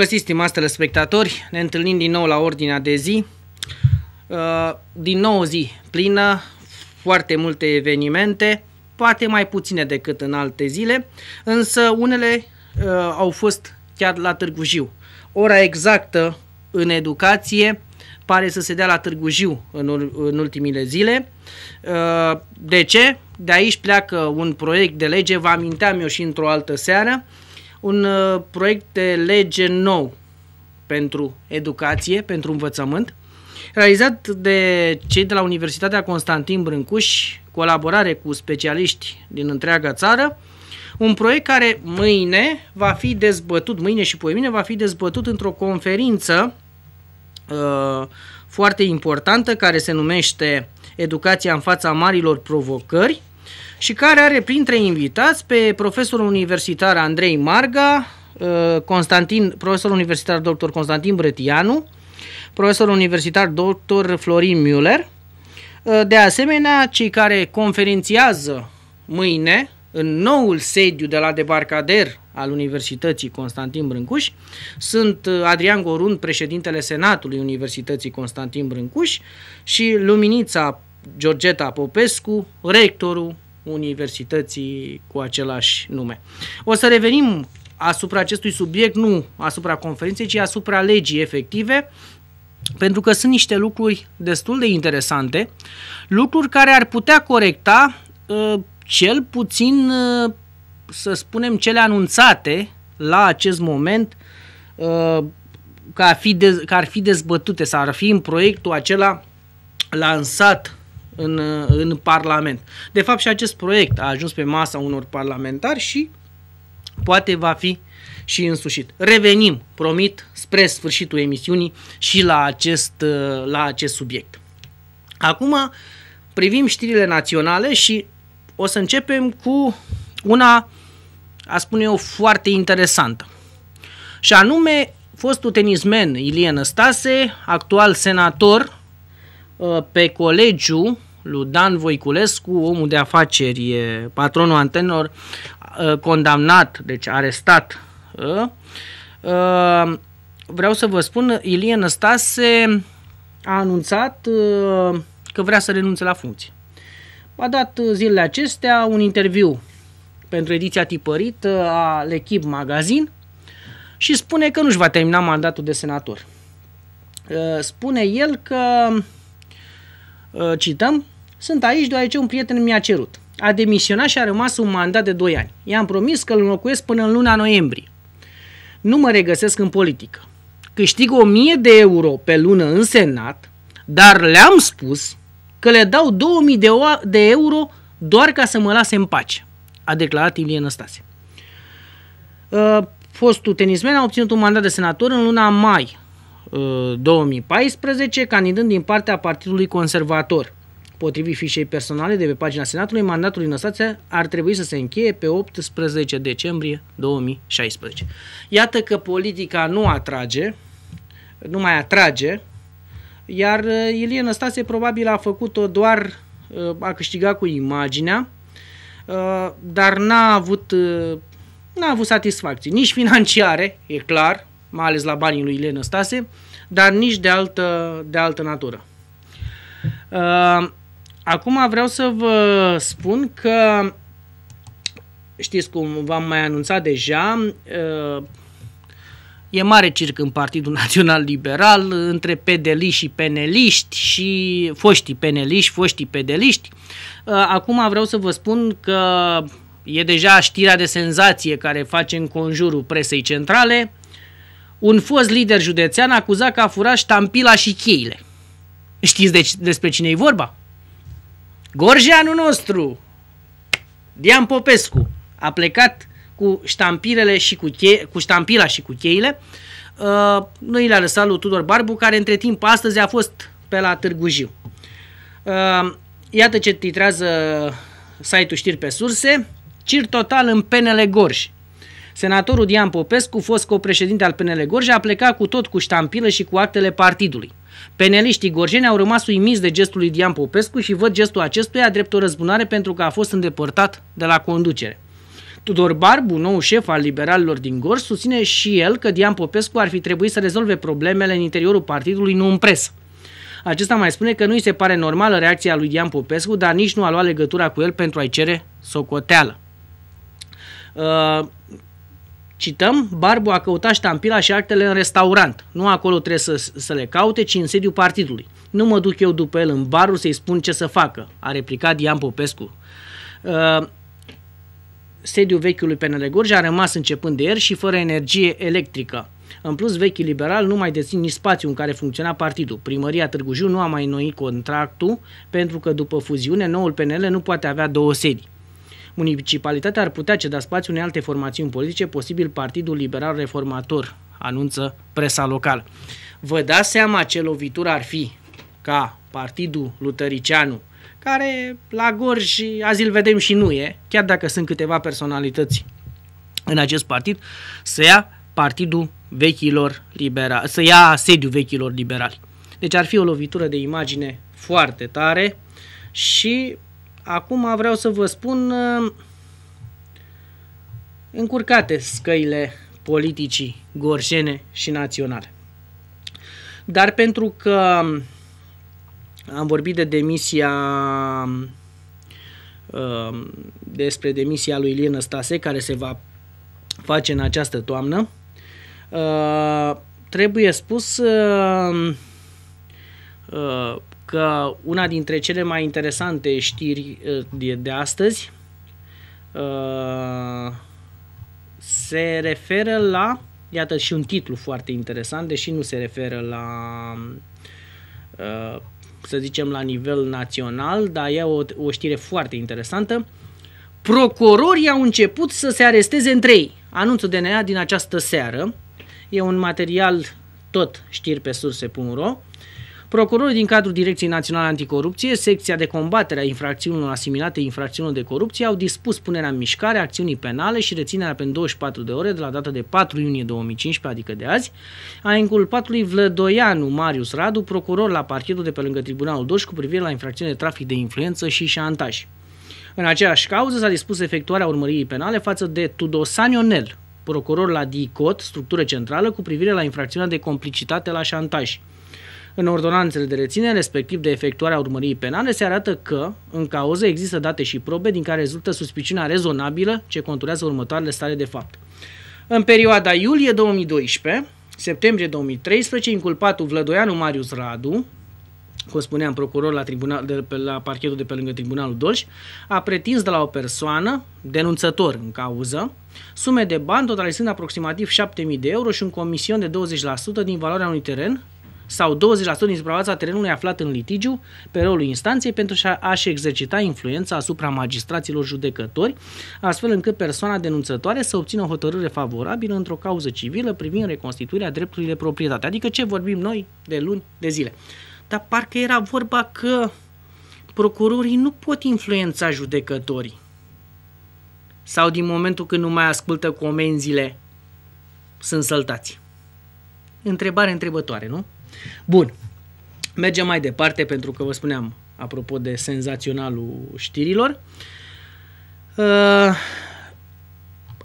găsit, stimați telespectatori, ne întâlnim din nou la ordinea de zi. Uh, din nou o zi plină, foarte multe evenimente, poate mai puține decât în alte zile, însă unele uh, au fost chiar la Târgu Jiu. Ora exactă în educație pare să se dea la Târgu Jiu în, în ultimile zile. Uh, de ce? De aici pleacă un proiect de lege, vă aminteam eu și într-o altă seară, un uh, proiect de lege nou pentru educație, pentru învățământ, realizat de cei de la Universitatea Constantin Brâncuș, colaborare cu specialiști din întreaga țară, un proiect care mâine va fi dezbătut, mâine și poimine va fi dezbătut într-o conferință uh, foarte importantă care se numește Educația în fața marilor provocări, și care are printre invitați pe profesorul universitar Andrei Marga, uh, Constantin, profesorul universitar dr. Constantin Bretianu, profesorul universitar dr. Florin Müller. Uh, de asemenea, cei care conferențiază mâine în noul sediu de la debarcader al Universității Constantin Brâncuș. Sunt uh, Adrian Gorun, președintele Senatului Universității Constantin Brâncuș și Luminița Georgeta Popescu, rectorul universității cu același nume. O să revenim asupra acestui subiect, nu asupra conferinței, ci asupra legii efective, pentru că sunt niște lucruri destul de interesante, lucruri care ar putea corecta ă, cel puțin, ă, să spunem, cele anunțate la acest moment ă, ca, ar fi dezbătute sau ar fi în proiectul acela lansat în, în Parlament. De fapt și acest proiect a ajuns pe masa unor parlamentari și poate va fi și însușit. Revenim, promit, spre sfârșitul emisiunii și la acest, la acest subiect. Acum privim știrile naționale și o să începem cu una, a spune eu, foarte interesantă. Și anume, fostul tenismen Ilie Năstase, actual senator pe colegiu lui Dan Voiculescu, omul de afaceri, patronul antenor, ă, condamnat, deci arestat. Ă? Ă, vreau să vă spun, Ilie Năstase a anunțat că vrea să renunțe la funcție. A dat zilele acestea un interviu pentru ediția tipărită a echip Magazin și spune că nu-și va termina mandatul de senator. Spune el că Ă, cităm, sunt aici deoarece un prieten mi-a cerut. A demisionat și a rămas un mandat de 2 ani. I-am promis că îl înlocuiesc până în luna noiembrie. Nu mă regăsesc în politică. Câștig 1000 de euro pe lună în Senat, dar le-am spus că le dau 2000 de, o- de euro doar ca să mă lase în pace, a declarat Ilie Năstase. Ă, fostul tenismen a obținut un mandat de senator în luna mai 2014, uh, candidând din partea Partidului Conservator. Potrivit fișei personale de pe pagina Senatului, mandatul lui ar trebui să se încheie pe 18 decembrie 2016. Iată că politica nu atrage, nu mai atrage, iar uh, Ilie Năstase probabil a făcut-o doar, uh, a câștigat cu imaginea, dar n-a avut, n-a avut satisfacții, nici financiare, e clar, mai ales la banii lui Ilen Stase, dar nici de altă, de altă natură. Uh, acum vreau să vă spun că știți cum v-am mai anunțat deja, uh, e mare circ în Partidul Național Liberal între PDL și peneliști și foștii peneliști, foștii pedeliști. Uh, acum vreau să vă spun că e deja știrea de senzație care face în conjurul presei centrale un fost lider județean acuzat că a furat ștampila și cheile. Știți de- despre cine e vorba? Gorjeanul nostru, Dian Popescu, a plecat cu ștampilele și cu, che- cu ștampila și cu cheile. Uh, noi le-a lăsat lui Tudor Barbu, care între timp astăzi a fost pe la Târgu Jiu. Uh, iată ce titrează site-ul știri pe surse. Cir total în PNL Gorj. Senatorul Dian Popescu, fost copreședinte al PNL Gorj, a plecat cu tot cu ștampilă și cu actele partidului. Peneliștii gorjeni au rămas uimiți de gestul lui Dian Popescu și văd gestul acestuia drept o răzbunare pentru că a fost îndepărtat de la conducere. Tudor Barbu, nou șef al liberalilor din Gorj, susține și el că Dian Popescu ar fi trebuit să rezolve problemele în interiorul partidului, nu în presă. Acesta mai spune că nu îi se pare normală reacția lui Dian Popescu, dar nici nu a luat legătura cu el pentru a-i cere socoteală. Uh, Cităm, Barbu a căutat ștampila și actele în restaurant. Nu acolo trebuie să, să le caute, ci în sediul partidului. Nu mă duc eu după el în barul să-i spun ce să facă, a replicat Ian Popescu. Uh, sediul vechiului PNL Gorj a rămas începând de ieri și fără energie electrică. În plus, vechi liberal nu mai dețin nici spațiu în care funcționa partidul. Primăria Târgu Jiu nu a mai înnoit contractul pentru că după fuziune noul PNL nu poate avea două sedii. Municipalitatea ar putea ceda spațiu unei alte formațiuni politice, posibil Partidul Liberal Reformator, anunță presa locală. Vă dați seama ce lovitură ar fi ca Partidul Lutăricianu, care la Gorj azi îl vedem și nu e, chiar dacă sunt câteva personalități în acest partid, să ia Partidul Vechilor Liberali, să ia sediul Vechilor Liberali. Deci ar fi o lovitură de imagine foarte tare și Acum vreau să vă spun uh, încurcate scăile politicii gorjene și naționale. Dar pentru că am vorbit de demisia uh, despre demisia lui Ilie Năstase care se va face în această toamnă. Uh, trebuie spus că una dintre cele mai interesante știri uh, de, de astăzi uh, se referă la, iată și un titlu foarte interesant, deși nu se referă la, uh, să zicem, la nivel național, dar e o, o știre foarte interesantă. Procurorii au început să se aresteze între ei. Anunțul DNA din această seară e un material tot știri pe surse.ro. Uh, Procurorul din cadrul Direcției Naționale Anticorupție, secția de combatere a infracțiunilor asimilate infracțiunilor de corupție, au dispus punerea în mișcare a acțiunii penale și reținerea pentru 24 de ore de la data de 4 iunie 2015, adică de azi, a inculpatului Vlădoianu Marius Radu, procuror la parchetul de pe lângă Tribunalul Doș cu privire la infracțiune de trafic de influență și șantaj. În aceeași cauză s-a dispus efectuarea urmăririi penale față de Tudosan Ionel, procuror la DICOT, structură centrală, cu privire la infracțiunea de complicitate la șantaj. În ordonanțele de reținere, respectiv de efectuarea urmăriei penale, se arată că, în cauză, există date și probe din care rezultă suspiciunea rezonabilă ce conturează următoarele stare de fapt. În perioada iulie 2012, septembrie 2013, inculpatul Vlădoianu Marius Radu, cum spuneam, procuror la, tribunal, de, pe, la parchetul de pe lângă Tribunalul Dolj, a pretins de la o persoană, denunțător în cauză, sume de bani totalizând aproximativ 7.000 de euro și un comision de 20% din valoarea unui teren sau 20% din suprafața terenului aflat în litigiu pe rolul instanței pentru a-și exercita influența asupra magistraților judecători, astfel încât persoana denunțătoare să obțină o hotărâre favorabilă într-o cauză civilă privind reconstituirea drepturilor de proprietate. Adică ce vorbim noi de luni, de zile. Dar parcă era vorba că procurorii nu pot influența judecătorii. Sau din momentul când nu mai ascultă comenzile, sunt săltați. Întrebare întrebătoare, nu? Bun, mergem mai departe pentru că vă spuneam, apropo de senzaționalul știrilor. Uh,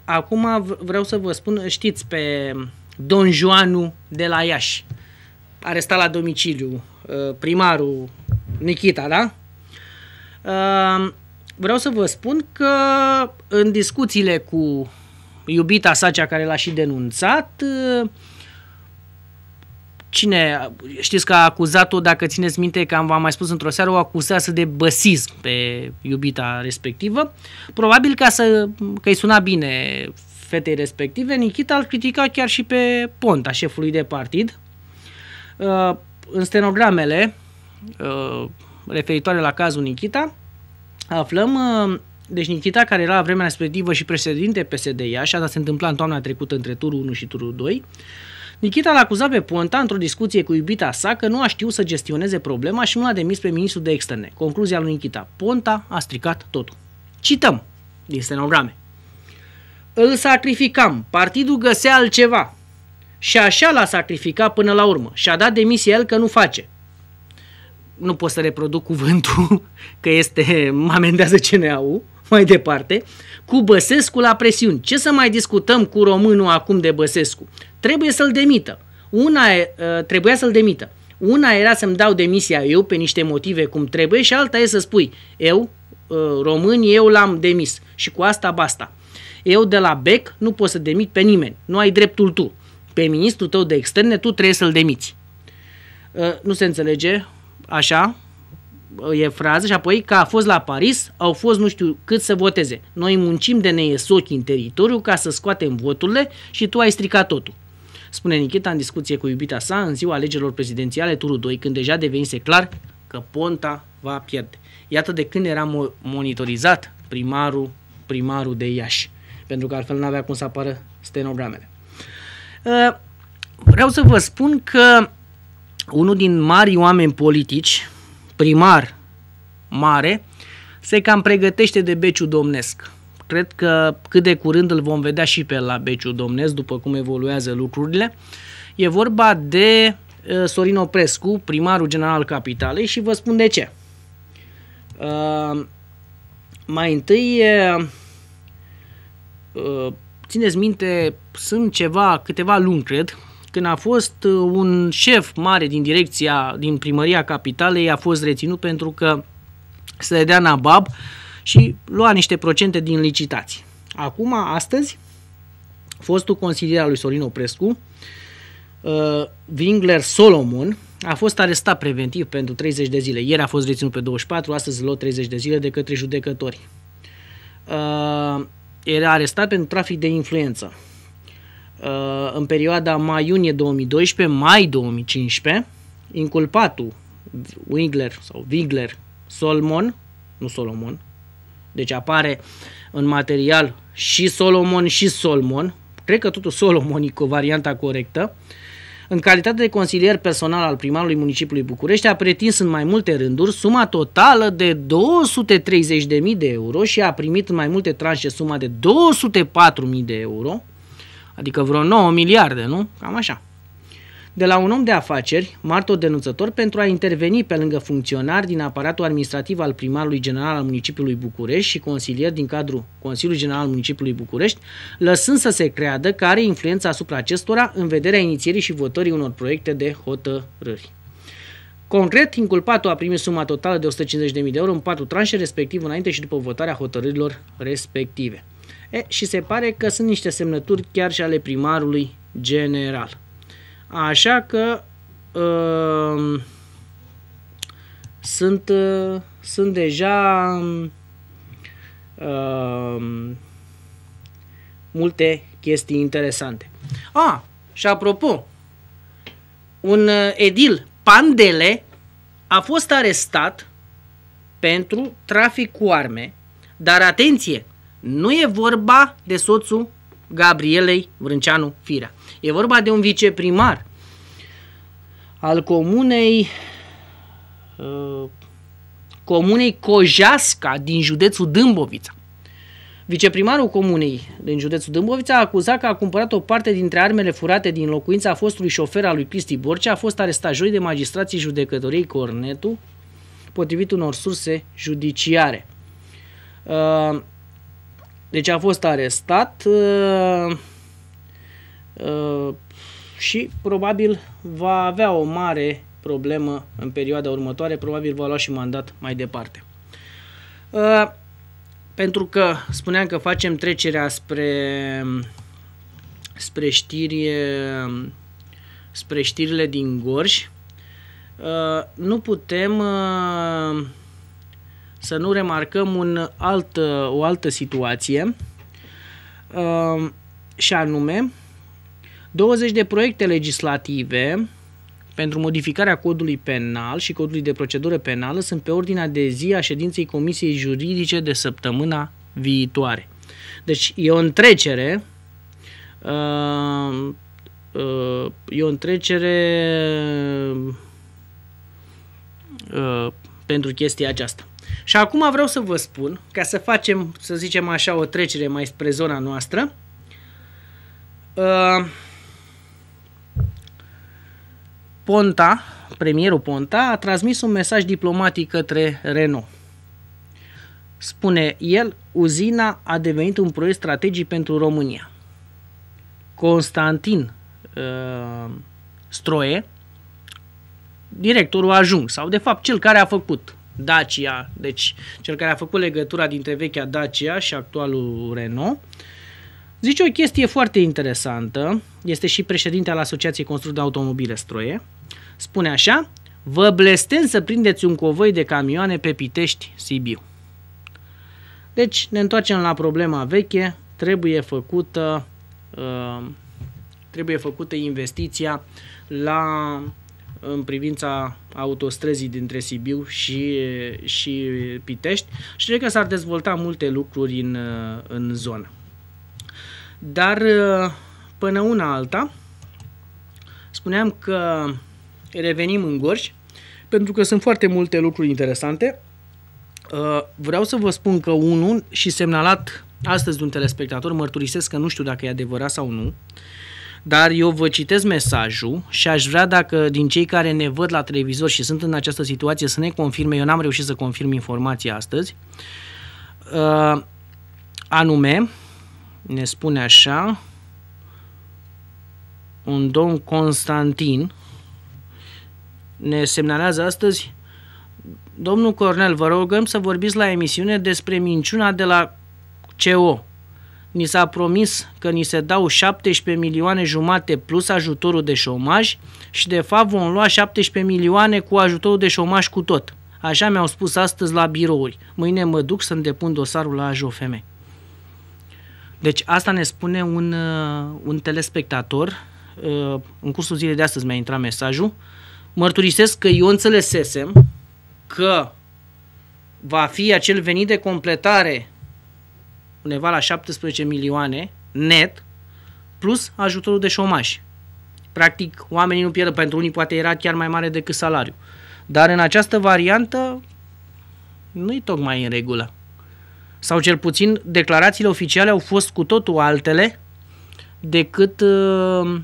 acum vreau să vă spun, știți pe Don Joanu de la Iași, arestat la domiciliu, uh, primarul Nikita, da? Uh, vreau să vă spun că în discuțiile cu iubita sa, cea care l-a și denunțat, uh, cine, știți că a acuzat-o, dacă țineți minte că am, am mai spus într-o seară, o acuzase de băsism pe iubita respectivă. Probabil ca să, că îi suna bine fetei respective, Nikita îl critica chiar și pe Ponta, șefului de partid. Uh, în stenogramele uh, referitoare la cazul Nikita aflăm uh, deci Nikita care era la vremea respectivă și președinte PSD Iași, asta se întâmpla în toamna trecută între turul 1 și turul 2, Nikita l-a acuzat pe Ponta într-o discuție cu iubita sa că nu a știut să gestioneze problema și nu l-a demis pe ministrul de externe. Concluzia lui Nikita: Ponta a stricat totul. Cităm din stenograme. Îl sacrificam, partidul găsea altceva. Și așa l-a sacrificat până la urmă și a dat demisia el că nu face. Nu pot să reproduc cuvântul că este, mă amendează au mai departe, cu Băsescu la presiuni. Ce să mai discutăm cu românul acum de Băsescu? Trebuie să-l demită. Una uh, trebuia să-l demită. Una era să-mi dau demisia eu pe niște motive cum trebuie și alta e să spui eu, uh, român, eu l-am demis și cu asta basta. Eu de la BEC nu pot să demit pe nimeni, nu ai dreptul tu. Pe ministrul tău de externe tu trebuie să-l demiți. Uh, nu se înțelege așa, e frază și apoi că a fost la Paris, au fost nu știu cât să voteze. Noi muncim de neiesochi în teritoriu ca să scoatem voturile și tu ai stricat totul. Spune Nikita în discuție cu iubita sa în ziua alegerilor prezidențiale turul 2, când deja devenise clar că Ponta va pierde. Iată de când era mo- monitorizat primarul, primarul de Iași, pentru că altfel n-avea cum să apară stenogramele. Ă, vreau să vă spun că unul din mari oameni politici primar mare, se cam pregătește de beciu domnesc. Cred că cât de curând îl vom vedea și pe la beciu domnesc, după cum evoluează lucrurile. E vorba de uh, Sorin Oprescu, primarul general capitalei și vă spun de ce. Uh, mai întâi, uh, țineți minte, sunt ceva, câteva luni, cred, când a fost uh, un șef mare din direcția, din primăria capitalei, a fost reținut pentru că se dea nabab și lua niște procente din licitații. Acum, astăzi, fostul consilier al lui Sorin Oprescu, uh, Wingler Solomon, a fost arestat preventiv pentru 30 de zile. Ieri a fost reținut pe 24, astăzi lua 30 de zile de către judecători. Uh, era arestat pentru trafic de influență. Uh, în perioada mai-iunie 2012, mai 2015, inculpatul Wigler sau Wigler Solomon, nu Solomon, deci apare în material și Solomon și Solomon, cred că totul Solomon e cu varianta corectă, în calitate de consilier personal al primarului municipiului București, a pretins în mai multe rânduri suma totală de 230.000 de euro și a primit în mai multe tranșe suma de 204.000 de euro, adică vreo 9 miliarde, nu? Cam așa. De la un om de afaceri, martor denunțător, pentru a interveni pe lângă funcționari din aparatul administrativ al primarului general al municipiului București și consilier din cadrul Consiliului General al municipiului București, lăsând să se creadă că are influența asupra acestora în vederea inițierii și votării unor proiecte de hotărâri. Concret, inculpatul a primit suma totală de 150.000 de euro în patru tranșe, respectiv înainte și după votarea hotărârilor respective. E, și se pare că sunt niște semnături chiar și ale primarului general. Așa că uh, sunt, uh, sunt deja uh, multe chestii interesante. Ah, și apropo, un edil, Pandele, a fost arestat pentru trafic cu arme, dar atenție, nu e vorba de soțul Gabrielei Vrânceanu Firea. E vorba de un viceprimar al comunei uh, comunei Cojasca din județul Dâmbovița. Viceprimarul comunei din județul Dâmbovița a acuzat că a cumpărat o parte dintre armele furate din locuința fostului șofer al lui Cristi Borcea, a fost arestat joi de magistrații judecătoriei Cornetu, potrivit unor surse judiciare. Uh, deci a fost arestat uh, uh, și probabil va avea o mare problemă în perioada următoare, probabil va lua și mandat mai departe. Uh, pentru că spuneam că facem trecerea spre, spre, știri, spre știrile din Gorj, uh, nu putem uh, să nu remarcăm un alt, o altă situație um, și anume 20 de proiecte legislative pentru modificarea codului penal și codului de procedură penală sunt pe ordinea de zi a ședinței Comisiei Juridice de săptămâna viitoare. Deci e o întrecere um, uh, e o întrecere uh, pentru chestia aceasta. Și acum vreau să vă spun, ca să facem, să zicem așa, o trecere mai spre zona noastră, uh, Ponta, premierul Ponta, a transmis un mesaj diplomatic către Renault. Spune el, uzina a devenit un proiect strategic pentru România. Constantin uh, Stroie, directorul ajung, sau de fapt cel care a făcut Dacia, deci cel care a făcut legătura dintre vechea Dacia și actualul Renault, zice o chestie foarte interesantă, este și președinte al Asociației Construct de Automobile Stroie, spune așa, vă blestem să prindeți un covoi de camioane pe Pitești, Sibiu. Deci ne întoarcem la problema veche, trebuie făcută, uh, trebuie făcută investiția la în privința autostrăzii dintre Sibiu și, și Pitești și cred că s-ar dezvolta multe lucruri în, în zonă. Dar până una alta, spuneam că revenim în Gorj, pentru că sunt foarte multe lucruri interesante. Uh, vreau să vă spun că unul și semnalat astăzi de un telespectator, mărturisesc că nu știu dacă e adevărat sau nu, dar eu vă citesc mesajul și aș vrea dacă din cei care ne văd la televizor și sunt în această situație să ne confirme, eu n-am reușit să confirm informația astăzi, uh, anume, ne spune așa, un domn Constantin ne semnalează astăzi Domnul Cornel, vă rugăm să vorbiți la emisiune despre minciuna de la CO ni s-a promis că ni se dau 17 milioane jumate plus ajutorul de șomaj și de fapt vom lua 17 milioane cu ajutorul de șomaj cu tot. Așa mi-au spus astăzi la birouri. Mâine mă duc să-mi depun dosarul la AJOFM. Deci asta ne spune un, uh, un telespectator. Uh, în cursul zilei de astăzi mi-a intrat mesajul. Mărturisesc că eu înțelesesem că va fi acel venit de completare undeva la 17 milioane net, plus ajutorul de șomaș. Practic, oamenii nu pierd, pentru unii poate era chiar mai mare decât salariul. Dar în această variantă nu-i tocmai în regulă. Sau cel puțin declarațiile oficiale au fost cu totul altele decât, uh,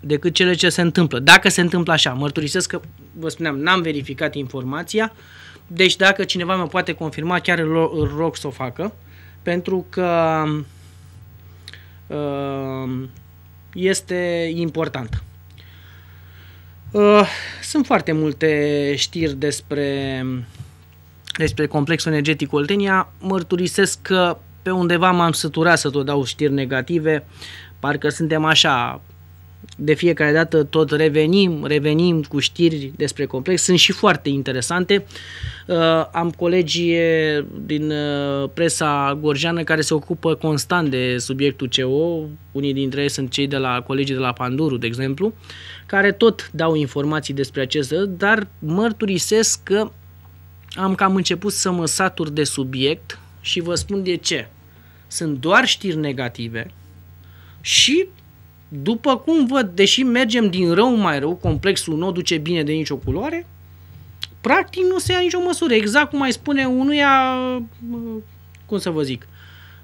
decât cele ce se întâmplă. Dacă se întâmplă așa, mărturisesc că, vă spuneam, n-am verificat informația, deci dacă cineva mă poate confirma, chiar îl rog să o facă, pentru că uh, este important. Uh, sunt foarte multe știri despre, despre complexul energetic Oltenia. Mărturisesc că pe undeva m-am săturat să tot dau știri negative. Parcă suntem așa de fiecare dată tot revenim, revenim cu știri despre complex, sunt și foarte interesante. Uh, am colegii din uh, presa gorjeană care se ocupă constant de subiectul CO, unii dintre ei sunt cei de la colegii de la Panduru, de exemplu, care tot dau informații despre acest, dar mărturisesc că am cam început să mă satur de subiect și vă spun de ce. Sunt doar știri negative și după cum văd, deși mergem din rău mai rău, complexul nu duce bine de nicio culoare, practic nu se ia nicio măsură. Exact cum mai spune unuia, uh, cum să vă zic,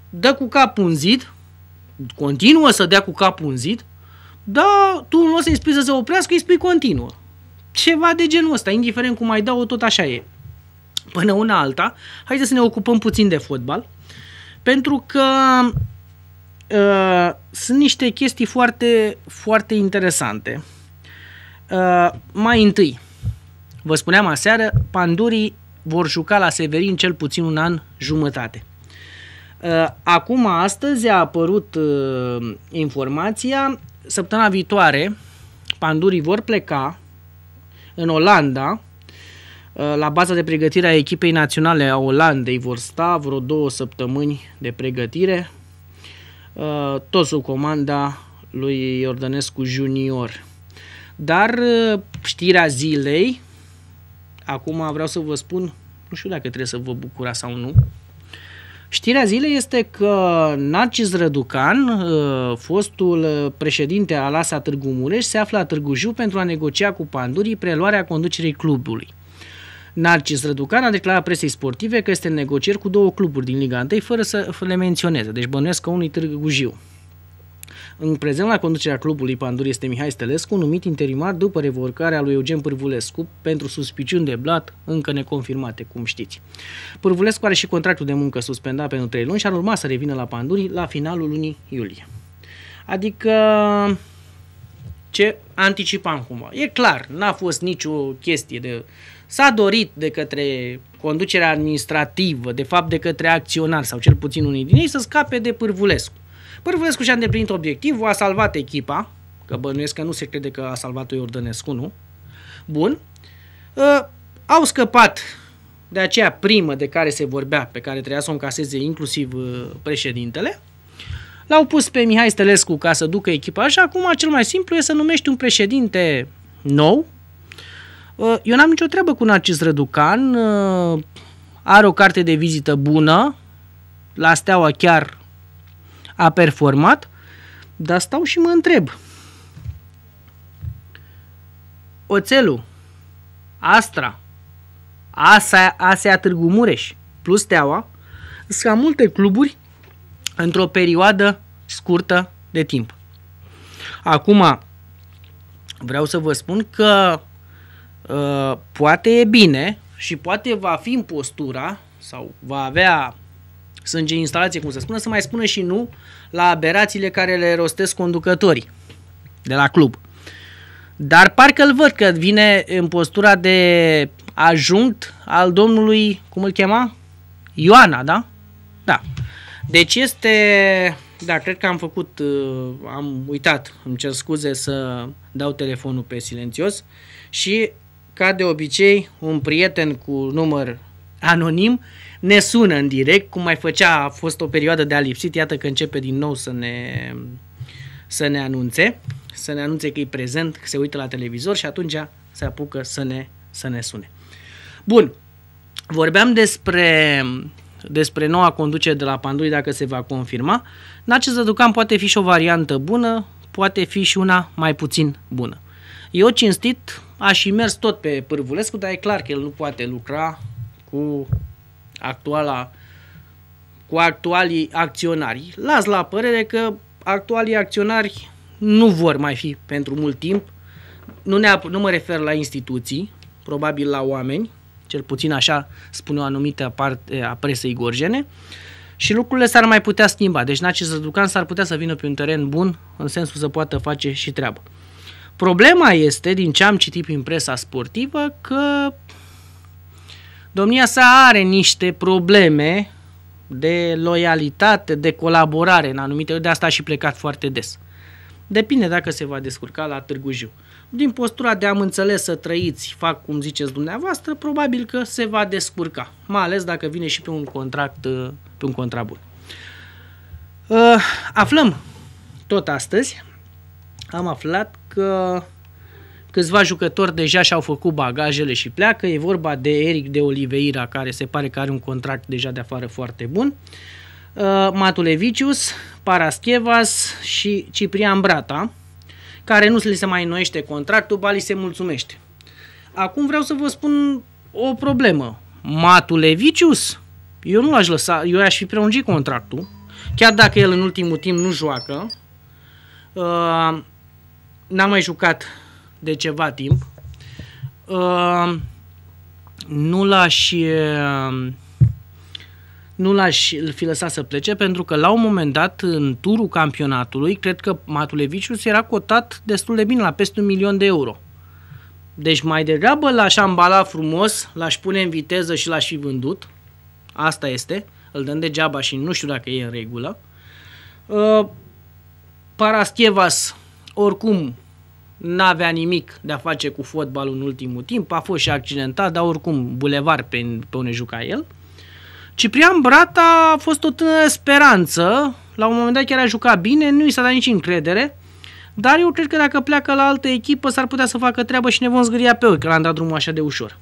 dă cu cap un zid, continuă să dea cu cap un zid, dar tu nu o să-i spui să se oprească, îi spui continuă. Ceva de genul ăsta, indiferent cum mai dau-o, tot așa e. Până una alta, haideți să ne ocupăm puțin de fotbal, pentru că Uh, sunt niște chestii foarte, foarte interesante. Uh, mai întâi, vă spuneam aseară, pandurii vor juca la Severin cel puțin un an jumătate. Uh, acum, astăzi a apărut uh, informația, săptămâna viitoare, pandurii vor pleca în Olanda, uh, la baza de pregătire a echipei naționale a Olandei vor sta vreo două săptămâni de pregătire, Uh, tot sub comanda lui Iordănescu Junior. Dar uh, știrea zilei, acum vreau să vă spun, nu știu dacă trebuie să vă bucura sau nu, Știrea zilei este că Narcis Răducan, uh, fostul președinte al ASA Târgu Mureș, se află la Târgu Jiu pentru a negocia cu pandurii preluarea conducerii clubului. Narcis Răducan a declarat presei sportive că este în negocieri cu două cluburi din Liga 1 fără să le menționeze, deci bănuiesc că e Târgu Jiu. În prezent la conducerea clubului Panduri este Mihai Stelescu, numit interimar după revocarea lui Eugen Pârvulescu pentru suspiciuni de blat încă neconfirmate, cum știți. Pârvulescu are și contractul de muncă suspendat pentru 3 luni și ar urma să revină la Panduri la finalul lunii iulie. Adică ce anticipam cumva. E clar, n-a fost nicio chestie de uh, S-a dorit de către conducerea administrativă, de fapt de către acționari sau cel puțin unii din ei, să scape de Pârvulescu. Pârvulescu și-a îndeplinit obiectivul, a salvat echipa, că bănuiesc că nu se crede că a salvat-o Iordănescu, nu? Bun. Uh, au scăpat de aceea primă de care se vorbea, pe care trebuia să o încaseze inclusiv uh, președintele. L-au pus pe Mihai Stelescu ca să ducă echipa Așa acum cel mai simplu e să numești un președinte nou, Uh, eu n-am nicio treabă cu Narcis Răducan, uh, are o carte de vizită bună, la Steaua chiar a performat, dar stau și mă întreb. Oțelul, Astra, Asa, Asea Târgu Mureș plus Steaua sunt cam multe cluburi într-o perioadă scurtă de timp. Acum, vreau să vă spun că Uh, poate e bine și poate va fi în postura sau va avea sânge instalație, cum se spune, să mai spună și nu la aberațiile care le rostesc conducătorii de la club. Dar parcă îl văd că vine în postura de ajunt al domnului, cum îl chema? Ioana, da? Da. Deci este... Da, cred că am făcut, uh, am uitat, îmi cer scuze să dau telefonul pe silențios și ca de obicei, un prieten cu număr anonim ne sună în direct, cum mai făcea, a fost o perioadă de a lipsit, iată că începe din nou să ne, să ne anunțe, să ne anunțe că e prezent, că se uită la televizor și atunci se apucă să ne, să ne sune. Bun, vorbeam despre despre noua conducere de la Pandui dacă se va confirma, acest Zăducan poate fi și o variantă bună, poate fi și una mai puțin bună. Eu cinstit a și mers tot pe Pârvulescu, dar e clar că el nu poate lucra cu actuala cu actualii acționari. Las la părere că actualii acționari nu vor mai fi pentru mult timp. Nu, ne, nu mă refer la instituții, probabil la oameni, cel puțin așa spune o anumită parte a presei gorjene, și lucrurile s-ar mai putea schimba. Deci Naci Zăducan s-ar putea să vină pe un teren bun, în sensul să poată face și treabă. Problema este, din ce am citit prin presa sportivă, că domnia sa are niște probleme de loialitate, de colaborare în anumite, de asta a și plecat foarte des. Depinde dacă se va descurca la Târgu Jiu. Din postura de am înțeles să trăiți, fac cum ziceți dumneavoastră, probabil că se va descurca, mai ales dacă vine și pe un contract, pe un contract bun. Uh, aflăm tot astăzi am aflat că câțiva jucători deja și-au făcut bagajele și pleacă. E vorba de Eric de Oliveira, care se pare că are un contract deja de afară foarte bun. Uh, Matulevicius, Paraschevas și Ciprian Brata, care nu li se mai înnoiește contractul, bali se mulțumește. Acum vreau să vă spun o problemă. Matulevicius, eu nu l-aș lăsa, eu aș fi prelungit contractul, chiar dacă el în ultimul timp nu joacă. Uh, n-am mai jucat de ceva timp. Uh, nu l-aș uh, nu l-aș fi lăsat să plece pentru că la un moment dat în turul campionatului, cred că Matulevicius era cotat destul de bine la peste un milion de euro. Deci mai degrabă l-aș ambala frumos, l-aș pune în viteză și l-aș fi vândut. Asta este. Îl dăm degeaba și nu știu dacă e în regulă. Uh, Paraschevas oricum n-avea nimic de a face cu fotbalul în ultimul timp, a fost și accidentat, dar oricum bulevar pe, pe unde juca el. Ciprian Brata a fost o tânără speranță, la un moment dat chiar a jucat bine, nu i s-a dat nici încredere, dar eu cred că dacă pleacă la altă echipă s-ar putea să facă treabă și ne vom zgâria pe ochi că l-am dat drumul așa de ușor.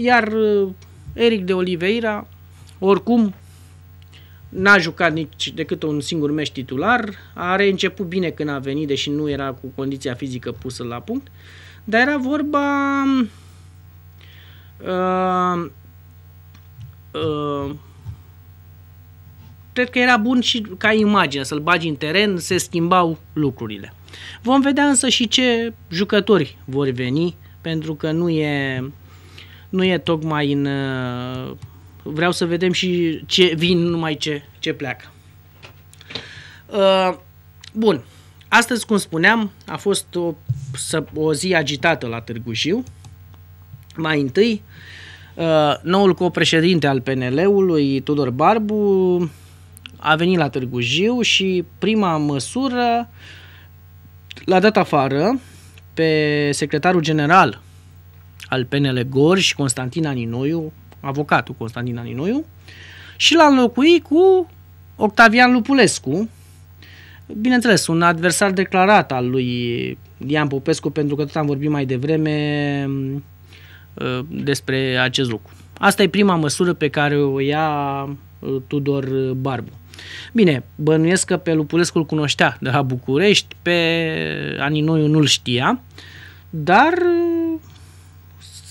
iar uh, Eric de Oliveira, oricum, N-a jucat nici decât un singur meci titular, a reînceput bine când a venit, deși nu era cu condiția fizică pusă la punct, dar era vorba uh, uh, cred că era bun și ca imagine, să-l bagi în teren, se schimbau lucrurile. Vom vedea însă și ce jucători vor veni, pentru că nu e, nu e tocmai în uh, Vreau să vedem și ce vin, numai ce, ce pleacă. Uh, bun. Astăzi, cum spuneam, a fost o, o zi agitată la Târgu Jiu. Mai întâi, uh, noul copreședinte al PNL-ului, Tudor Barbu, a venit la Târgu Jiu și prima măsură l-a dat afară pe secretarul general al PNL Gorj, Constantin Aninoiu, avocatul Constantin Aninoiu, și l-a înlocuit cu Octavian Lupulescu, bineînțeles, un adversar declarat al lui Dian Popescu, pentru că tot am vorbit mai devreme mm, ă, despre acest lucru. Asta e prima măsură pe care o ia ă, Tudor Barbu. Bine, bănuiesc că pe Lupulescu îl cunoștea de la București, pe Aninoiu nu-l știa, dar ă,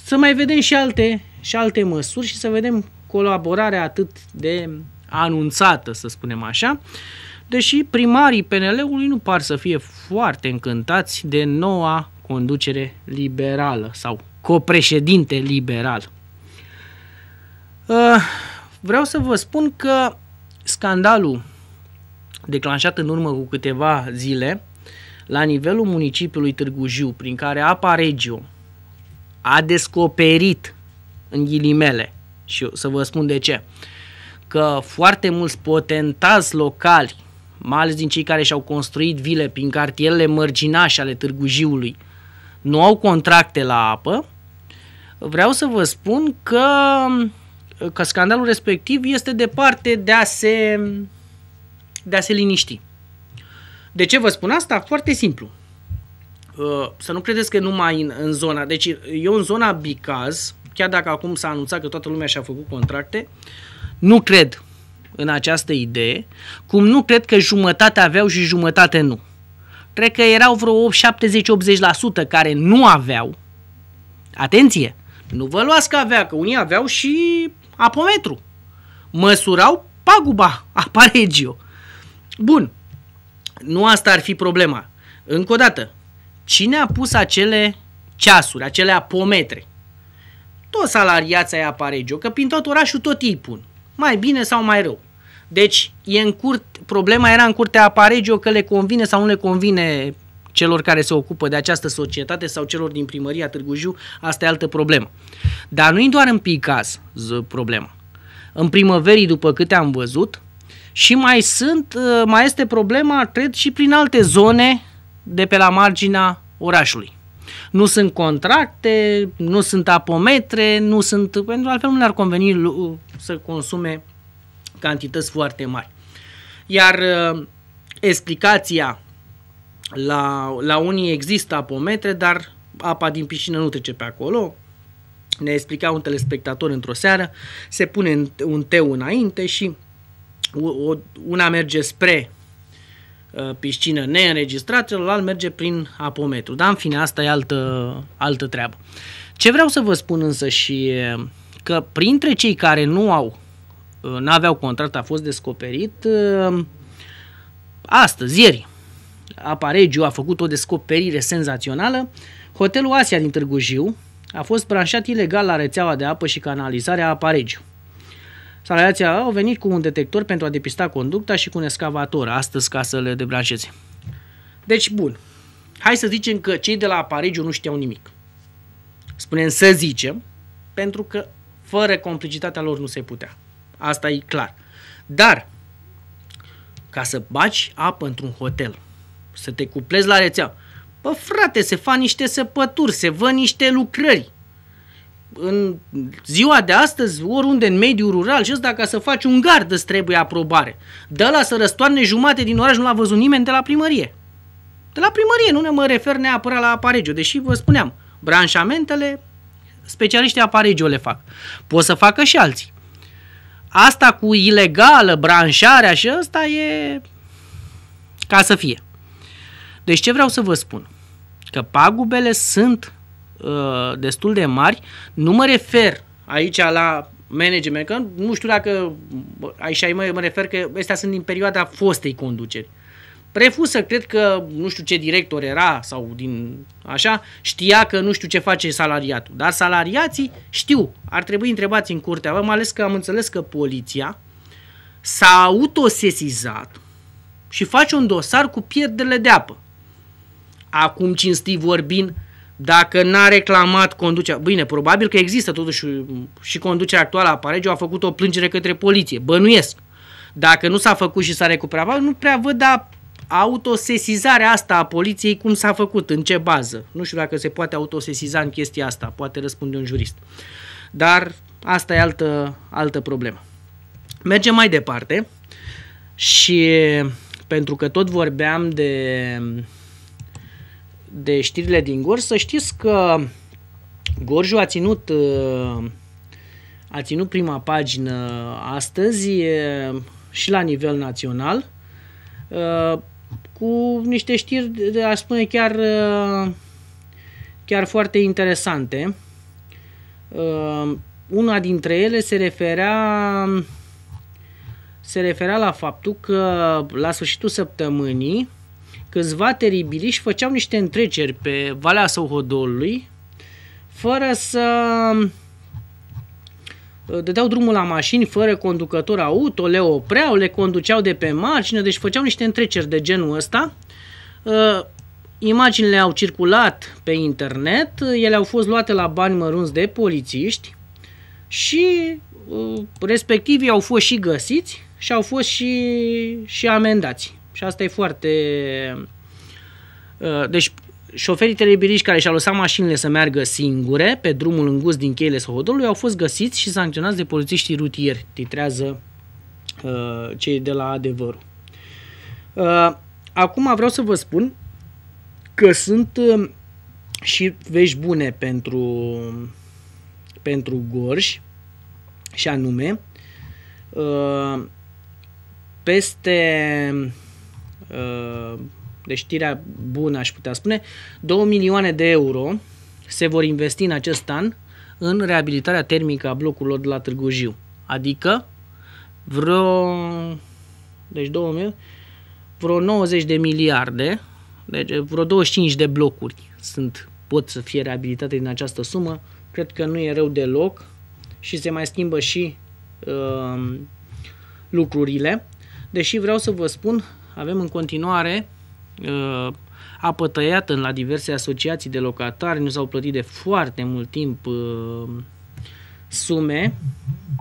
să mai vedem și alte și alte măsuri și să vedem colaborarea atât de anunțată, să spunem așa, deși primarii PNL-ului nu par să fie foarte încântați de noua conducere liberală sau copreședinte liberal. Uh, vreau să vă spun că scandalul declanșat în urmă cu câteva zile la nivelul municipiului Târgu Jiu, prin care Apa Regio a descoperit în ghilimele și să vă spun de ce. Că foarte mulți potentați locali, mai ales din cei care și-au construit vile prin cartierele mărginași ale Târgu Jiului, nu au contracte la apă, vreau să vă spun că, că scandalul respectiv este departe de a se, de a se liniști. De ce vă spun asta? Foarte simplu. Uh, să nu credeți că numai în, în zona. Deci eu în zona Bicaz, chiar dacă acum s-a anunțat că toată lumea și-a făcut contracte, nu cred în această idee, cum nu cred că jumătate aveau și jumătate nu. Cred că erau vreo 70-80% care nu aveau. Atenție! Nu vă luați că avea, că unii aveau și apometru. Măsurau paguba, apare aparegio. Bun, nu asta ar fi problema. Încă o dată, cine a pus acele ceasuri, acele apometre? toți aia ai aparegio, că prin tot orașul tot ei pun, mai bine sau mai rău. Deci e în curt, problema era în curtea aparegio că le convine sau nu le convine celor care se ocupă de această societate sau celor din primăria Târgu Jiu, asta e altă problemă. Dar nu-i doar în Picas problema. În primăverii, după câte am văzut, și mai sunt, ă, mai este problema, cred, și prin alte zone de pe la marginea orașului. Nu sunt contracte, nu sunt apometre, nu sunt... Pentru altfel nu ar conveni să consume cantități foarte mari. Iar uh, explicația la, la unii există apometre, dar apa din piscină nu trece pe acolo. Ne explica un telespectator într-o seară, se pune un teu înainte și una merge spre Uh, piscină neînregistrat, celălalt merge prin apometru. Dar în fine, asta e altă, altă treabă. Ce vreau să vă spun însă și uh, că printre cei care nu au uh, n-aveau contract a fost descoperit astăzi, ieri. Aparegiu a făcut o descoperire senzațională. Hotelul Asia din Târgu Jiu a fost branșat ilegal la rețeaua de apă și canalizare a Aparegiu. Salariații au venit cu un detector pentru a depista conducta și cu un escavator astăzi ca să le debranșeze. Deci, bun, hai să zicem că cei de la Aparigiu nu știau nimic. Spunem să zicem, pentru că fără complicitatea lor nu se putea. Asta e clar. Dar, ca să baci apă într-un hotel, să te cuplezi la rețea, bă frate, se fac niște săpături, se văd niște lucrări, în ziua de astăzi, oriunde în mediul rural, și dacă ca să faci un gard îți trebuie aprobare. De la să răstoarne jumate din oraș nu l-a văzut nimeni de la primărie. De la primărie, nu ne mă refer neapărat la aparegiu, deși vă spuneam, branșamentele, specialiștii aparegiu le fac. Pot să facă și alții. Asta cu ilegală, branșarea și ăsta e ca să fie. Deci ce vreau să vă spun? Că pagubele sunt uh, destul de mari. Nu mă refer aici la management, că nu știu dacă aici și mă, mă refer că astea sunt din perioada fostei conduceri. Refuz să cred că nu știu ce director era sau din așa, știa că nu știu ce face salariatul. Dar salariații știu, ar trebui întrebați în curtea, mai ales că am înțeles că poliția s-a autosesizat și face un dosar cu pierderile de apă. Acum cinstit vorbind, dacă n-a reclamat conducerea, bine, probabil că există totuși și conducerea actuală a Paregiu a făcut o plângere către poliție, bănuiesc. Dacă nu s-a făcut și s-a recuperat, nu prea văd da autosesizarea asta a poliției cum s-a făcut, în ce bază. Nu știu dacă se poate autosesiza în chestia asta, poate răspunde un jurist. Dar asta e altă, altă problemă. Mergem mai departe și pentru că tot vorbeam de de știrile din Gorj, să știți că Gorjul a ținut, uh, a ținut prima pagină astăzi și la nivel național uh, cu niște știri, aș spune chiar, uh, chiar foarte interesante. Una dintre ele se referea se referea la faptul că la sfârșitul săptămânii câțiva și făceau niște întreceri pe Valea Sohodolului fără să uh, dădeau drumul la mașini fără conducător auto, le opreau, le conduceau de pe margine, deci făceau niște întreceri de genul ăsta. Uh, imaginile au circulat pe internet, ele au fost luate la bani mărunți de polițiști și uh, respectivii au fost și găsiți și au fost și, și amendați. Și asta e foarte... Uh, deci șoferii telebiriști care și-au lăsat mașinile să meargă singure pe drumul îngust din cheile Sohodolului au fost găsiți și sancționați de polițiștii rutieri, titrează uh, cei de la adevărul. Uh, acum vreau să vă spun că sunt uh, și vești bune pentru, pentru Gorj și anume uh, peste Ehm, de deci știrea bună, aș putea spune, 2 milioane de euro se vor investi în acest an în reabilitarea termică a blocurilor de la Târgu Jiu. Adică vreo, deci 2000, vreo 90 de miliarde, deci vreo 25 de blocuri sunt, pot să fie reabilitate din această sumă. Cred că nu e rău deloc și se mai schimbă și uh, lucrurile. Deși vreau să vă spun, avem în continuare uh, apă tăiată la diverse asociații de locatari, nu s-au plătit de foarte mult timp uh, sume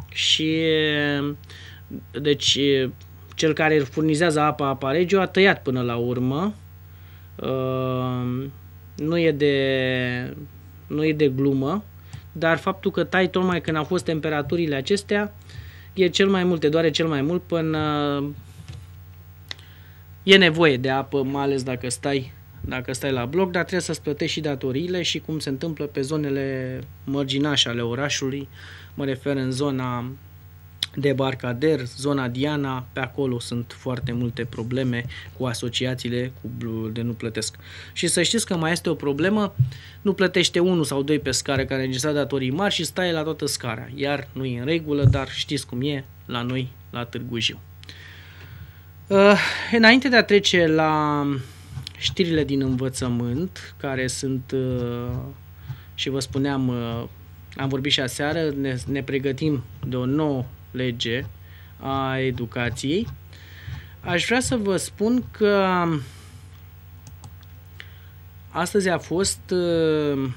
și deci cel care furnizează apa Aparegio a tăiat până la urmă. Uh, nu e de nu e de glumă, dar faptul că tai tocmai când au fost temperaturile acestea, e cel mai mult, te doare cel mai mult până E nevoie de apă, mai ales dacă stai, dacă stai la bloc, dar trebuie să-ți plătești și datoriile și cum se întâmplă pe zonele mărginașe ale orașului, mă refer în zona de Barcader, zona Diana, pe acolo sunt foarte multe probleme cu asociațiile cu de nu plătesc. Și să știți că mai este o problemă, nu plătește unul sau doi pe scară care a datorii mari și stai la toată scara. Iar nu e în regulă, dar știți cum e la noi la Târgu Jiu. Uh, înainte de a trece la știrile din învățământ, care sunt, uh, și vă spuneam, uh, am vorbit și aseară, ne, ne pregătim de o nouă lege a educației, aș vrea să vă spun că astăzi a fost uh,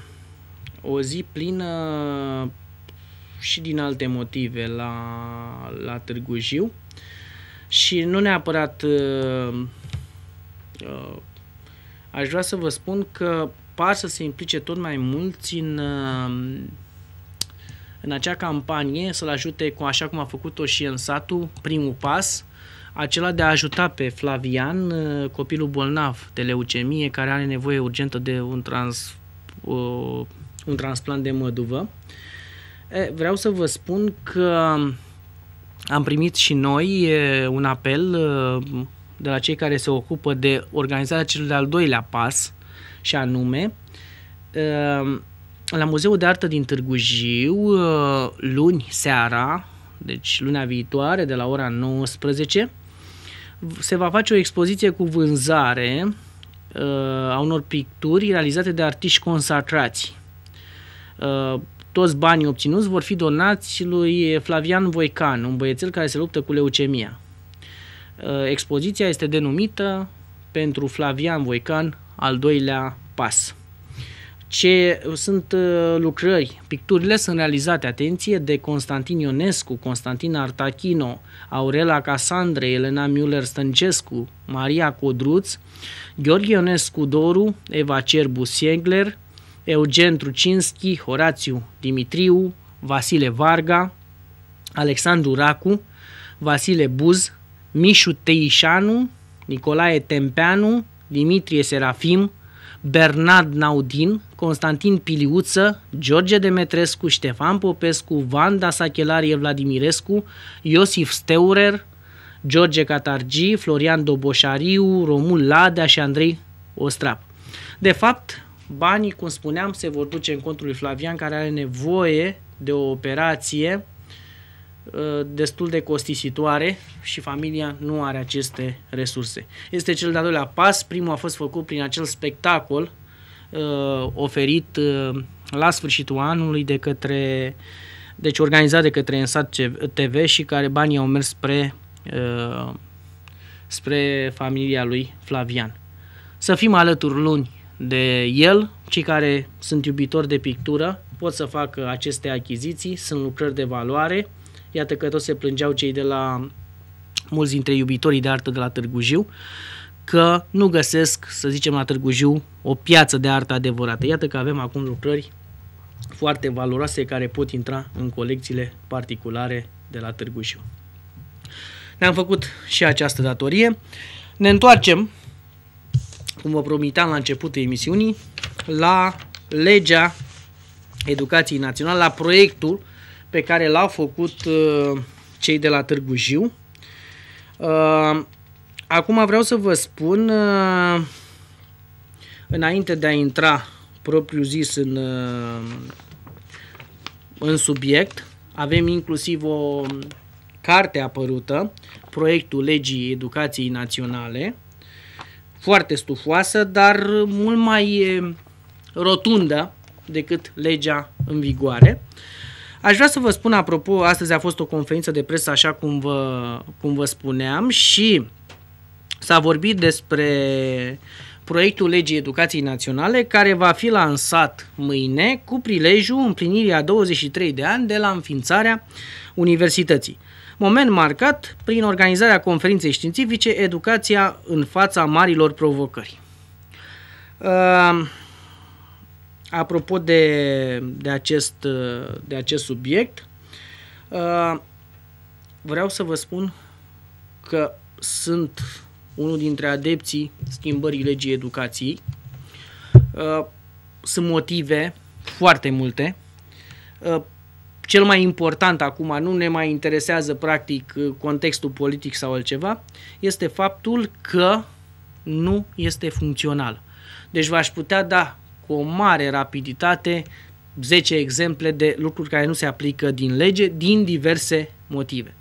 o zi plină și din alte motive la, la Târgu Jiu. Uh, și nu neapărat uh, uh, aș vrea să vă spun că par să se implice tot mai mulți în, uh, în acea campanie, să-l ajute cu așa cum a făcut-o și în satul, primul pas, acela de a ajuta pe Flavian, uh, copilul bolnav de leucemie, care are nevoie urgentă de un, trans, uh, un transplant de măduvă. E, vreau să vă spun că am primit și noi un apel de la cei care se ocupă de organizarea celui de-al doilea pas, și anume la Muzeul de Artă din Târgu Jiu, luni seara, deci luna viitoare, de la ora 19, se va face o expoziție cu vânzare a unor picturi realizate de artiști consacrați toți banii obținuți vor fi donați lui Flavian Voican, un băiețel care se luptă cu leucemia. Uh, expoziția este denumită pentru Flavian Voican al doilea pas. Ce sunt uh, lucrări? Picturile sunt realizate, atenție, de Constantin Ionescu, Constantin Artachino, Aurela Casandre, Elena Müller Stăncescu, Maria Codruț, Gheorghe Ionescu Doru, Eva Cerbu Siegler, Eugen Trucinski, Horațiu Dimitriu, Vasile Varga, Alexandru Racu, Vasile Buz, Mișu Teișanu, Nicolae Tempeanu, Dimitrie Serafim, Bernard Naudin, Constantin Piliuță, George Demetrescu, Ștefan Popescu, Vanda Sachelarie Vladimirescu, Iosif Steurer, George Catargi, Florian Doboșariu, Romul Ladea și Andrei Ostrap. De fapt, Banii, cum spuneam, se vor duce în contul lui Flavian, care are nevoie de o operație ă, destul de costisitoare și familia nu are aceste resurse. Este cel de-al doilea pas, primul a fost făcut prin acel spectacol uh, oferit uh, la sfârșitul anului de către, deci organizat de către Ensat TV și care banii au mers spre, uh, spre familia lui Flavian. Să fim alături luni de el. Cei care sunt iubitori de pictură pot să facă aceste achiziții, sunt lucrări de valoare. Iată că toți se plângeau cei de la mulți dintre iubitorii de artă de la Târgu Jiu că nu găsesc, să zicem, la Târgu Jiu o piață de artă adevărată. Iată că avem acum lucrări foarte valoroase care pot intra în colecțiile particulare de la Târgu Jiu. Ne-am făcut și această datorie. Ne întoarcem cum vă promiteam la începutul emisiunii, la legea educației naționale, la proiectul pe care l-au făcut uh, cei de la Târgu Jiu. Uh, acum vreau să vă spun, uh, înainte de a intra propriu zis în, în subiect, avem inclusiv o carte apărută, proiectul legii educației naționale, foarte stufoasă, dar mult mai rotundă decât legea în vigoare. Aș vrea să vă spun, apropo, astăzi a fost o conferință de presă, așa cum vă, cum vă spuneam, și s-a vorbit despre proiectul legii educației naționale care va fi lansat mâine cu prilejul împlinirii a 23 de ani de la înființarea universității moment marcat prin organizarea conferinței științifice Educația în fața marilor provocări. Uh, apropo de, de, acest, de acest subiect, uh, vreau să vă spun că sunt unul dintre adepții schimbării legii educației. Uh, sunt motive foarte multe cel mai important acum, nu ne mai interesează practic uh, contextul politic sau altceva, este faptul că nu este funcțional. Deci v-aș putea da cu o mare rapiditate 10 exemple de lucruri care nu se aplică din lege din diverse motive.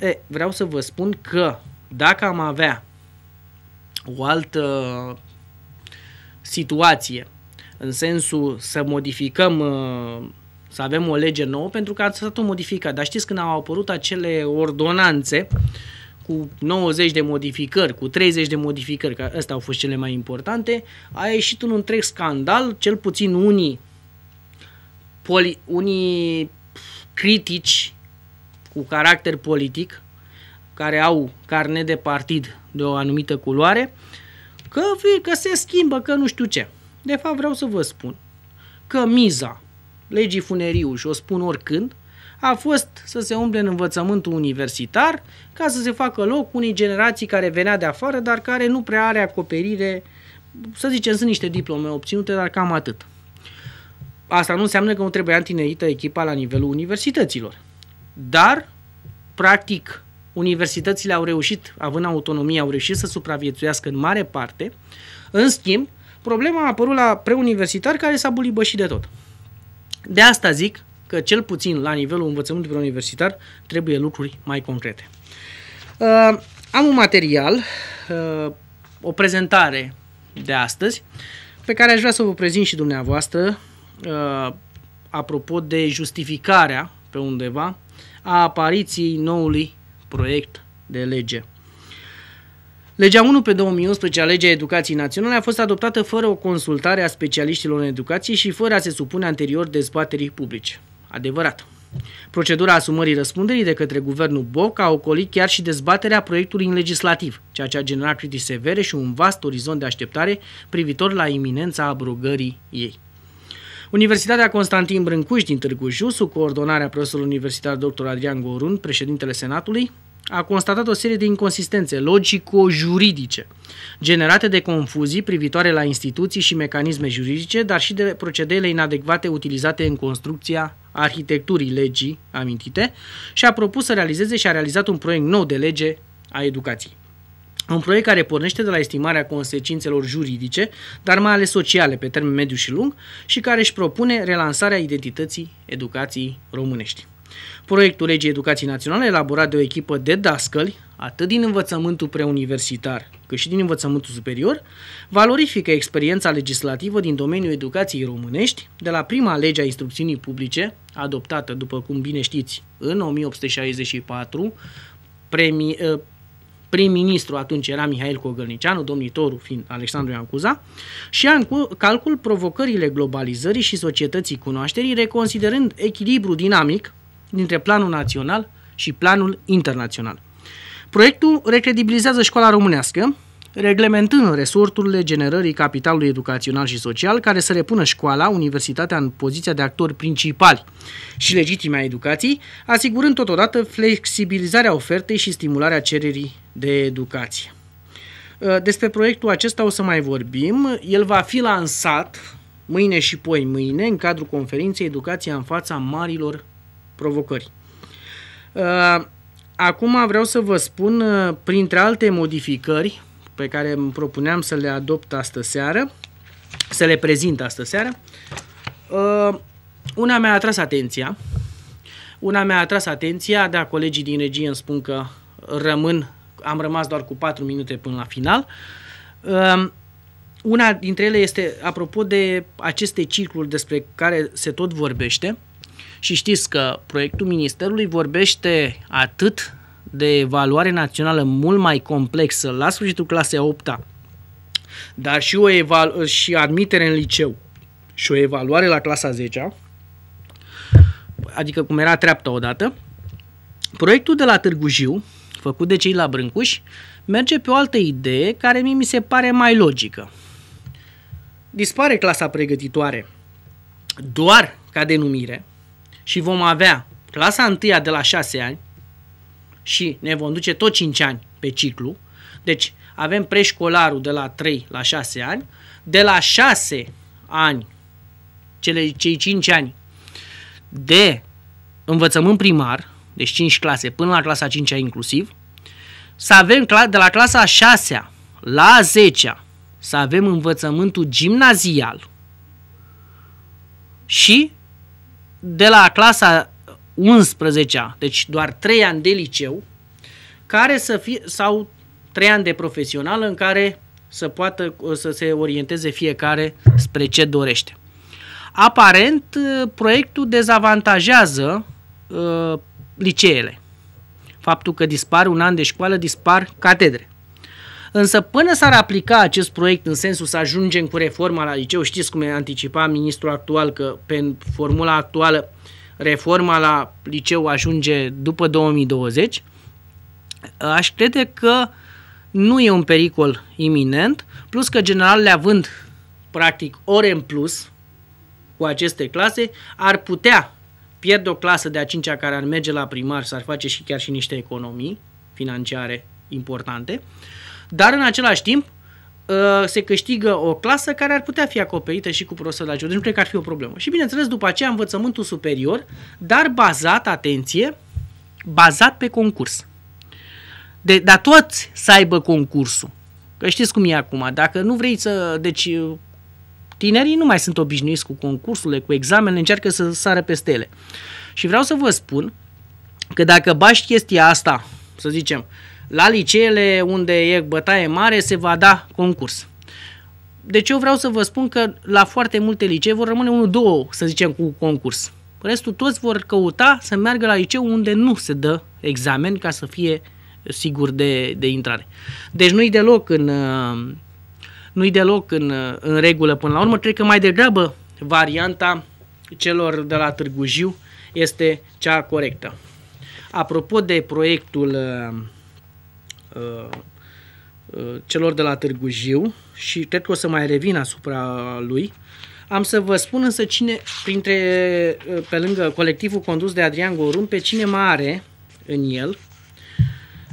E, vreau să vă spun că dacă am avea o altă situație, în sensul să modificăm uh, să avem o lege nouă, pentru că s-a tot modificat. Dar știți, când au apărut acele ordonanțe cu 90 de modificări, cu 30 de modificări, că astea au fost cele mai importante, a ieșit un întreg scandal, cel puțin unii, poli, unii critici cu caracter politic, care au carne de partid de o anumită culoare, că, că se schimbă, că nu știu ce. De fapt vreau să vă spun că miza legii funeriu și o spun oricând, a fost să se umble în învățământul universitar ca să se facă loc unei generații care venea de afară, dar care nu prea are acoperire, să zicem, sunt niște diplome obținute, dar cam atât. Asta nu înseamnă că nu trebuie antinerită echipa la nivelul universităților. Dar, practic, universitățile au reușit, având autonomie, au reușit să supraviețuiască în mare parte. În schimb, problema a apărut la preuniversitar care s-a bulibășit de tot. De asta zic că cel puțin la nivelul învățământului preuniversitar trebuie lucruri mai concrete. Uh, am un material, uh, o prezentare de astăzi, pe care aș vrea să vă prezint și dumneavoastră uh, apropo de justificarea pe undeva a apariției noului proiect de lege Legea 1 pe 2011 a legea educației naționale a fost adoptată fără o consultare a specialiștilor în educație și fără a se supune anterior dezbaterii publice. Adevărat. Procedura asumării răspunderii de către guvernul Boc a ocolit chiar și dezbaterea proiectului în legislativ, ceea ce a generat critici severe și un vast orizont de așteptare privitor la iminența abrogării ei. Universitatea Constantin Brâncuș din Târgu Jiu, sub coordonarea profesorului universitar dr. Adrian Gorun, președintele Senatului, a constatat o serie de inconsistențe logico-juridice generate de confuzii privitoare la instituții și mecanisme juridice, dar și de procedeele inadecvate utilizate în construcția arhitecturii legii amintite și a propus să realizeze și a realizat un proiect nou de lege a educației. Un proiect care pornește de la estimarea consecințelor juridice, dar mai ales sociale pe termen mediu și lung și care își propune relansarea identității educației românești. Proiectul Legii Educației Naționale, elaborat de o echipă de dascăli, atât din învățământul preuniversitar, cât și din învățământul superior, valorifică experiența legislativă din domeniul educației românești, de la prima lege a instrucțiunii publice, adoptată, după cum bine știți, în 1864, premi, ă, prim-ministru atunci era Mihail Cogălnicianu, domnitorul fiind Alexandru Iancuza, și a în calcul provocările globalizării și societății cunoașterii, reconsiderând echilibru dinamic dintre planul național și planul internațional. Proiectul recredibilizează școala românească, reglementând resorturile generării capitalului educațional și social care să repună școala, universitatea în poziția de actori principali și legitime a educației, asigurând totodată flexibilizarea ofertei și stimularea cererii de educație. Uh, despre proiectul acesta o să mai vorbim. El va fi lansat mâine și poi mâine în cadrul conferinței Educația în fața marilor provocări. Uh, acum vreau să vă spun, uh, printre alte modificări pe care îmi propuneam să le adopt astă seară, să le prezint astă seară, uh, una mi-a atras atenția. Una mi-a atras atenția, da, colegii din regie îmi spun că rămân, am rămas doar cu 4 minute până la final. Una dintre ele este, apropo de aceste cicluri despre care se tot vorbește, și știți că proiectul Ministerului vorbește atât de evaluare națională mult mai complexă la sfârșitul clasei 8 -a, dar și, o evalu și admitere în liceu și o evaluare la clasa 10 adică cum era treapta odată, proiectul de la Târgu Jiu, făcut de cei la Brâncuș, merge pe o altă idee care mie mi se pare mai logică. Dispare clasa pregătitoare doar ca denumire, și vom avea clasa 1 de la 6 ani și ne vom duce tot 5 ani pe ciclu. Deci avem preșcolarul de la 3 la 6 ani, de la 6 ani, cele, cei 5 ani de învățământ primar, deci 5 clase până la clasa 5 inclusiv, să avem de la clasa 6 la 10 să avem învățământul gimnazial și de la clasa 11-a, deci doar 3 ani de liceu, care să fie, sau 3 ani de profesional în care să poată să se orienteze fiecare spre ce dorește. Aparent, proiectul dezavantajează uh, liceele. Faptul că dispar un an de școală, dispar catedre. Însă până s-ar aplica acest proiect în sensul să ajungem cu reforma la liceu, știți cum e anticipa ministrul actual că pe formula actuală reforma la liceu ajunge după 2020, aș crede că nu e un pericol iminent, plus că general le având practic ore în plus cu aceste clase, ar putea pierde o clasă de a cincea care ar merge la primar, s-ar face și chiar și niște economii financiare importante. Uh, dar în același timp uh, se câștigă o clasă care ar putea fi acoperită și cu profesor de adjunct. Deci nu cred că ar fi o problemă. Și bineînțeles, după aceea, învățământul superior, dar bazat, atenție, bazat pe concurs. De, dar toți să aibă concursul. Că știți cum e acum, dacă nu vrei să... Deci tinerii nu mai sunt obișnuiți cu concursurile, cu examenele, încearcă să sară peste ele. Și vreau să vă spun că dacă bași chestia asta, să zicem, uh, la liceele unde e bătaie mare se va da concurs. Deci eu vreau să vă spun că la foarte multe licee vor rămâne unul, două, să zicem, cu concurs. Restul toți vor căuta să meargă la liceu unde nu se dă examen ca să fie sigur de, de intrare. Deci nu-i deloc în, nu-i deloc în, în regulă până la urmă. Cred că mai degrabă varianta celor de la Târgu Jiu este cea corectă. Apropo de proiectul Uh, uh, celor de la Târgu Jiu și cred că o să mai revin asupra lui. Am să vă spun însă cine, printre, uh, pe lângă colectivul condus de Adrian Gorun, pe cine mai are în el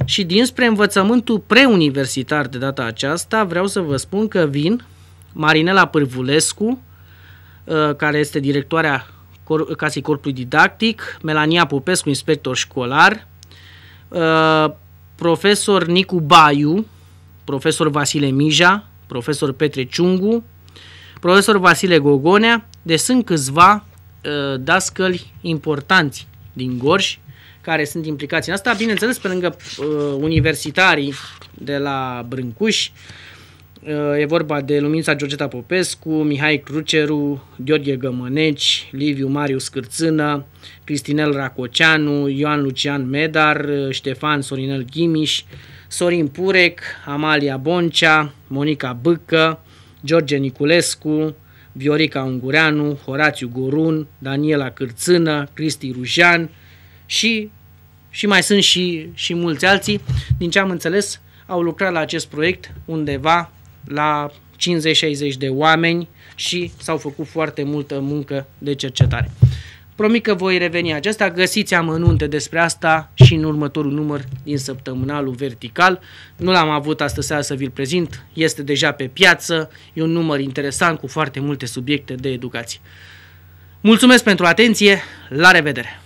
și dinspre învățământul preuniversitar de data aceasta vreau să vă spun că vin Marinela Pârvulescu, care este directoarea Casei Corpului Didactic, Melania Popescu, inspector școlar, profesor Nicu Baiu, profesor Vasile Mija, profesor Petre Ciungu, profesor Vasile Gogonea, de deci sunt câțiva uh, dascăli importanți din Gorj care sunt implicați în asta. Bineînțeles, pe lângă uh, universitarii de la Brâncuș, Eh, e vorba de Luminița Georgeta Popescu, Mihai Cruceru, Gheorghe Gămăneci, Liviu Marius Cârțână, Cristinel Racoceanu, Ioan Lucian Medar, eh, Ștefan Sorinel Ghimiș, Sorin Purec, Amalia Boncea, Monica Bâcă, George Niculescu, Viorica Ungureanu, Horațiu Gorun, Daniela Cârțână, Cristi Rujan și, și mai sunt și, și mulți alții. Din ce am înțeles, au lucrat la acest proiect undeva la 50-60 de oameni și s-au făcut foarte multă muncă de cercetare. Promit că voi reveni acesta, găsiți amănunte despre asta și în următorul număr din săptămânalul vertical. Nu l-am avut astăzi să vi-l prezint, este deja pe piață, e un număr interesant cu foarte multe subiecte de educație. Mulțumesc pentru atenție, la revedere!